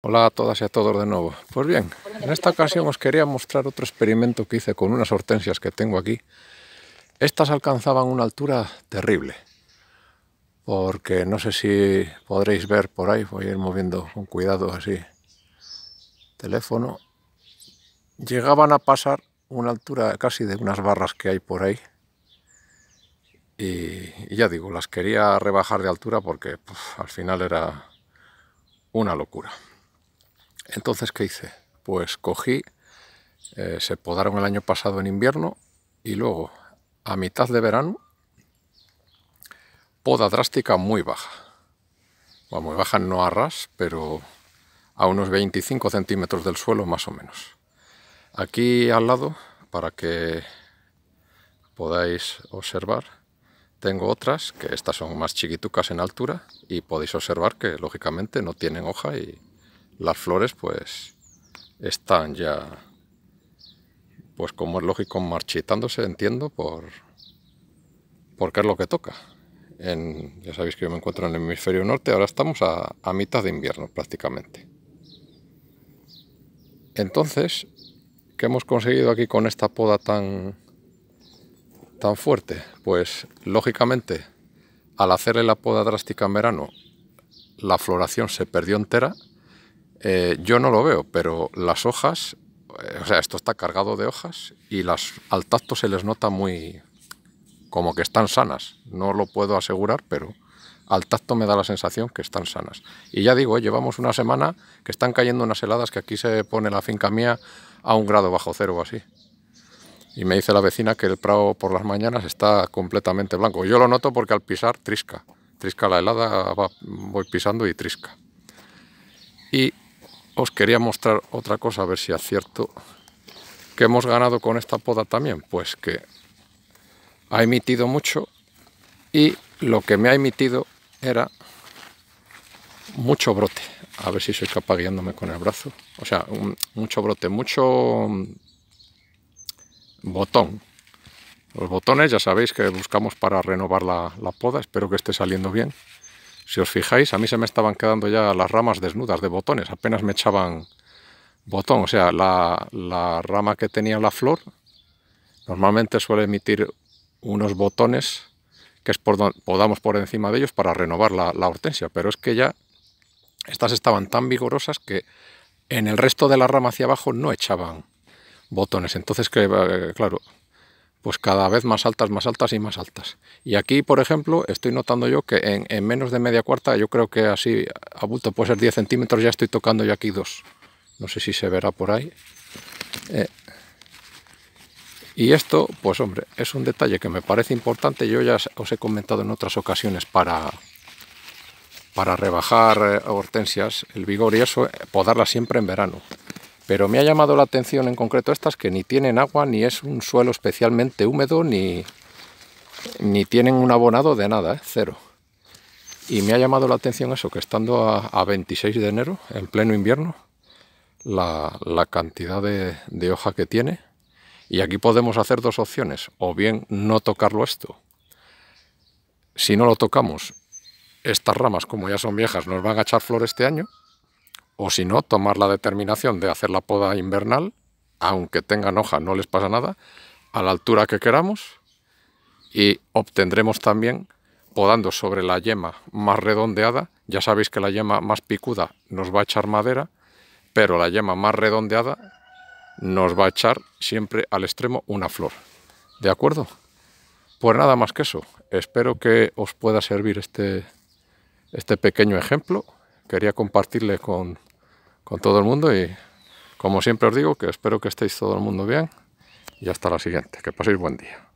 Hola a todas y a todos de nuevo. Pues bien, en esta ocasión os quería mostrar otro experimento que hice con unas hortensias que tengo aquí. Estas alcanzaban una altura terrible, porque no sé si podréis ver por ahí, voy a ir moviendo con cuidado así teléfono. Llegaban a pasar una altura casi de unas barras que hay por ahí. Y, ya digo, las quería rebajar de altura porque al final era una locura. Entonces, ¿qué hice? Pues cogí, eh, se podaron el año pasado en invierno y luego, a mitad de verano, poda drástica muy baja. muy baja no a ras, pero a unos 25 centímetros del suelo más o menos. Aquí al lado, para que podáis observar, tengo otras, que estas son más chiquitucas en altura, y podéis observar que lógicamente no tienen hoja y las flores pues están ya, pues como es lógico, marchitándose, entiendo, por, porque es lo que toca. ya sabéis que yo me encuentro en el hemisferio norte, ahora estamos a, mitad de invierno prácticamente. Entonces, ¿qué hemos conseguido aquí con esta poda tan, tan fuerte? Pues lógicamente, al hacerle la poda drástica en verano, la floración se perdió entera eh, yo no lo veo, pero las hojas, eh, o sea, esto está cargado de hojas y las, al tacto se les nota muy como que están sanas. No lo puedo asegurar, pero al tacto me da la sensación que están sanas. Y ya digo, llevamos una semana que están cayendo unas heladas que aquí se pone la finca mía a un grado bajo cero o así. Y me dice la vecina que el prado por las mañanas está completamente blanco. Yo lo noto porque al pisar trisca. Trisca la helada, voy pisando y trisca. Y os quería mostrar otra cosa, a ver si acierto. ¿Qué hemos ganado con esta poda también? Pues que ha emitido mucho y lo que me ha emitido era mucho brote. A ver si soy capaz guiándome con el brazo. O sea, mucho brote, mucho mm, botón. Los botones ya sabéis que buscamos para renovar la poda. Espero que esté saliendo bien. Si os fijáis, a mí se me estaban quedando ya las ramas desnudas de botones, apenas me echaban botón, o sea, la, rama que tenía la flor normalmente suele emitir unos botones que es por podamos por encima de ellos para renovar la, hortensia, pero es que ya estas estaban tan vigorosas que en el resto de la rama hacia abajo no echaban botones. Entonces, que, eh, claro, pues cada vez más altas, más altas y más altas. Y aquí, por ejemplo, estoy notando yo que en, menos de media cuarta, yo creo que así a bulto puede ser 10 centímetros, ya estoy tocando ya aquí dos. No sé si se verá por ahí. Eh, y esto, pues hombre, es un detalle que me parece importante. Yo ya os he comentado en otras ocasiones para, para rebajar eh, hortensias el vigor y eso, eh, podarlas siempre en verano. Pero me ha llamado la atención en concreto estas que ni tienen agua, ni es un suelo especialmente húmedo, ni, ni tienen un abonado de nada, ¿eh? cero. Y me ha llamado la atención eso, que estando a, 26 de enero, en pleno invierno, la, cantidad de, de hoja que tiene. Y aquí podemos hacer dos opciones, o bien no tocarlo esto. Si no lo tocamos, estas ramas, como ya son viejas, nos van a echar flor este año, o si no, tomar la determinación de hacer la poda invernal, aunque tengan hoja, no les pasa nada, a la altura que queramos y obtendremos también podando sobre la yema más redondeada, ya sabéis que la yema más picuda nos va a echar madera, pero la yema más redondeada nos va a echar siempre al extremo una flor. ¿De acuerdo? Pues nada más que eso. Espero que os pueda servir este, este pequeño ejemplo. Quería compartirle con, con todo el mundo y como siempre os digo que espero que estéis todo el mundo bien y hasta la siguiente, que paséis buen día.